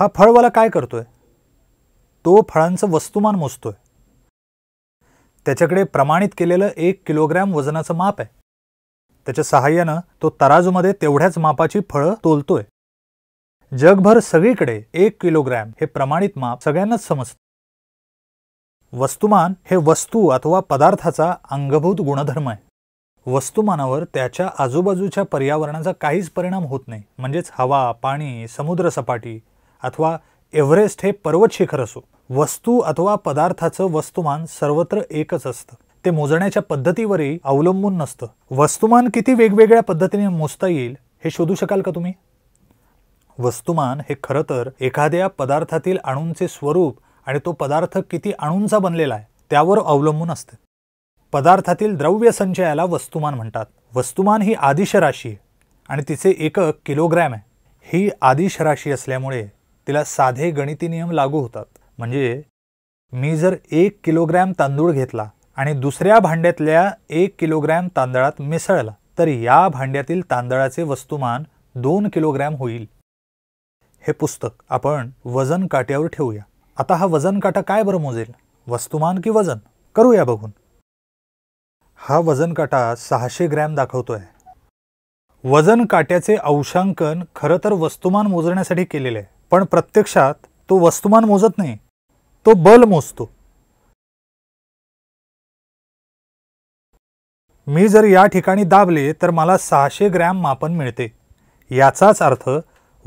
हा फळवाला काय करतोय तो फळांचं वस्तुमान मोजतोय त्याच्याकडे प्रमाणित केलेलं एक किलोग्रॅम वजनाचं माप आहे त्याच्या सहाय्यानं तो तराजूमध्ये तेवढ्याच मापाची फळं तोलतोय जगभर सगळीकडे एक किलोग्रॅम हे प्रमाणित माप सगळ्यांनाच समजतं वस्तुमान हे वस्तू अथवा पदार्थाचा अंगभूत गुणधर्म आहे वस्तुमानावर त्याच्या आजूबाजूच्या पर्यावरणाचा काहीच परिणाम होत नाही म्हणजेच हवा पाणी समुद्रसपाटी अथवा एव्हरेस्ट हे पर्वत शिखर असो वस्तू अथवा पदार्थाचं वस्तुमान सर्वत्र एकच असतं ते मोजण्याच्या पद्धतीवरही अवलंबून नसतं वस्तुमान किती वेगवेगळ्या पद्धतीने मोजता येईल हे शोधू शकाल का तुम्ही वस्तुमान हे खरं तर एखाद्या पदार्थातील अणूंचे स्वरूप आणि तो पदार्थ किती अणूंचा बनलेला आहे त्यावर अवलंबून असते पदार्थातील द्रव्य संचयाला वस्तुमान म्हणतात वस्तुमान ही आदिश राशी आहे आणि तिचे एकक किलोग्रॅम आहे ही आदिश राशी असल्यामुळे तिला साधे गणिती नियम लागू होतात म्हणजे मी जर एक किलोग्रॅम तांदूळ घेतला आणि दुसऱ्या भांड्यातल्या एक किलोग्रॅम तांदळात मिसळला तर या भांड्यातील तांदळाचे वस्तुमान दोन किलोग्रॅम होईल हे पुस्तक आपण वजन काट्यावर ठेवूया आता हा वजन काटा काय बरं मोजेल वस्तुमान की वजन करूया बघून हा वजन काटा सहाशे ग्रॅम दाखवतोय वजन काट्याचे अंशांकन खरं तर वस्तुमान मोजण्यासाठी केलेले आहे पण प्रत्यक्षात तो वस्तुमान मोजत नाही तो बल मोजतो मी जर या ठिकाणी दाबले तर मला सहाशे ग्रॅम मापन मिळते याचाच अर्थ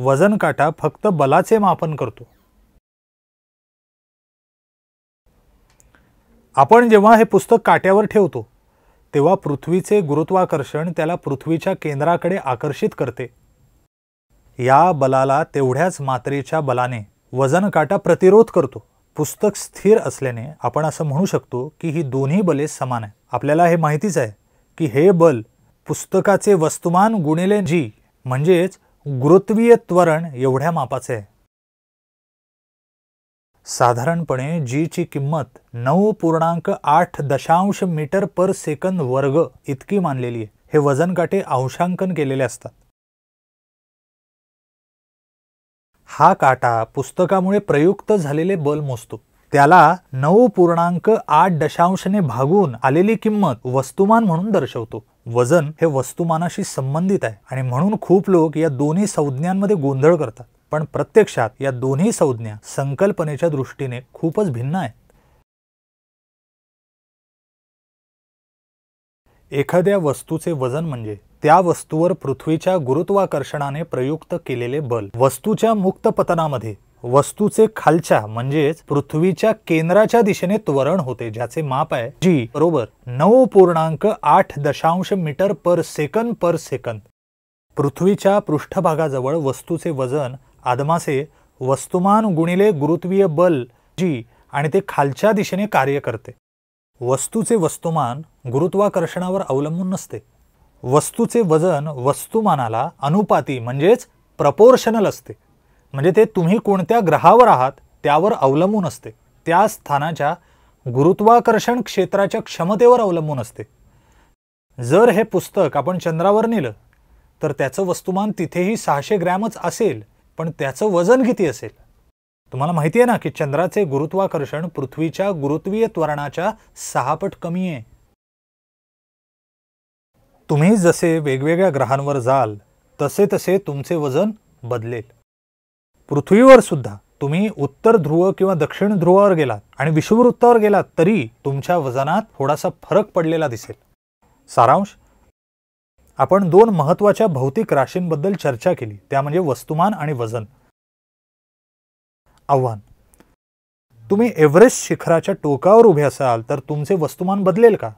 वजन काटा फक्त बलाचे मापन करतो आपण जेव्हा हे पुस्तक काट्यावर ठेवतो तेव्हा पृथ्वीचे गुरुत्वाकर्षण त्याला पृथ्वीच्या केंद्राकडे आकर्षित करते या बलाला तेवढ्याच मात्रेच्या बलाने वजनकाटा प्रतिरोध करतो पुस्तक स्थिर असल्याने आपण असं म्हणू शकतो की ही दोन्ही बले समान आहे आपल्याला हे माहितीच आहे की हे बल पुस्तकाचे वस्तुमान गुणिले जी म्हणजेच गुरुत्वीय त्वरण एवढ्या मापाचे आहे साधारणपणे जीची किंमत नऊ पूर्णांक आठ दशांश मीटर पर सेकंद वर्ग इतकी मानलेली आहे हे वजनकाटे अंशांकन केलेले असतात हा काटा पुस्तकामुळे प्रयुक्त झालेले बल मोजतो त्याला नऊ पूर्णांक आठ दशांशने भागून आलेली किंमत वस्तुमान म्हणून दर्शवतो वजन हे वस्तुमानाशी संबंधित आहे आणि म्हणून खूप लोक या दोन्ही संज्ञांमध्ये गोंधळ करतात पण प्रत्यक्षात या दोन्ही संज्ञा संकल्पनेच्या दृष्टीने खूपच भिन्न आहेत एखाद्या वस्तूचे वजन म्हणजे त्या वस्तूवर पृथ्वीच्या गुरुत्वाकर्षणाने प्रयुक्त केलेले बल वस्तूच्या मुक्त पतनामध्ये वस्तूचे खालच्या म्हणजेच पृथ्वीच्या केंद्राच्या दिशेने त्वरण होते ज्याचे माप आहे जी बरोबर नऊ पूर्णांक आठ दशांश मीटर पर सेकंद पर सेकंद पृथ्वीच्या पृष्ठभागाजवळ वस्तूचे वजन आदमासे वस्तुमान गुणिले गुरुत्वीय बल जी आणि ते खालच्या दिशेने कार्य करते वस्तूचे वस्तुमान गुरुत्वाकर्षणावर अवलंबून नसते वस्तूचे वजन वस्तुमानाला अनुपाती म्हणजेच प्रपोर्शनल असते म्हणजे ते तुम्ही कोणत्या ग्रहावर आहात त्यावर अवलंबून असते त्या स्थानाच्या गुरुत्वाकर्षण क्षेत्राच्या क्षमतेवर अवलंबून असते जर हे पुस्तक आपण चंद्रावर नेलं तर त्याचं वस्तुमान तिथेही सहाशे ग्रॅमच असेल पण त्याचं वजन किती असेल तुम्हाला माहिती आहे ना की चंद्राचे गुरुत्वाकर्षण पृथ्वीच्या गुरुत्वीय त्वरणाच्या सहापट कमी आहे तुम्ही जसे वेगवेगळ्या ग्रहांवर जाल तसे तसे तुमचे वजन बदलेल पृथ्वीवर सुद्धा तुम्ही उत्तर ध्रुव किंवा दक्षिण ध्रुवावर गेलात आणि विषुववृत्तावर गेलात तरी तुमच्या वजनात थोडासा फरक पडलेला दिसेल सारांश आपण दोन महत्वाच्या भौतिक राशींबद्दल चर्चा केली त्या म्हणजे वस्तुमान आणि वजन आव्हान तुम्ही एव्हरेस्ट शिखराच्या टोकावर उभे असाल तर तुमचे वस्तुमान बदलेल का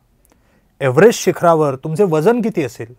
एव्हरेस्ट शिखरावर तुमचे वजन किती असेल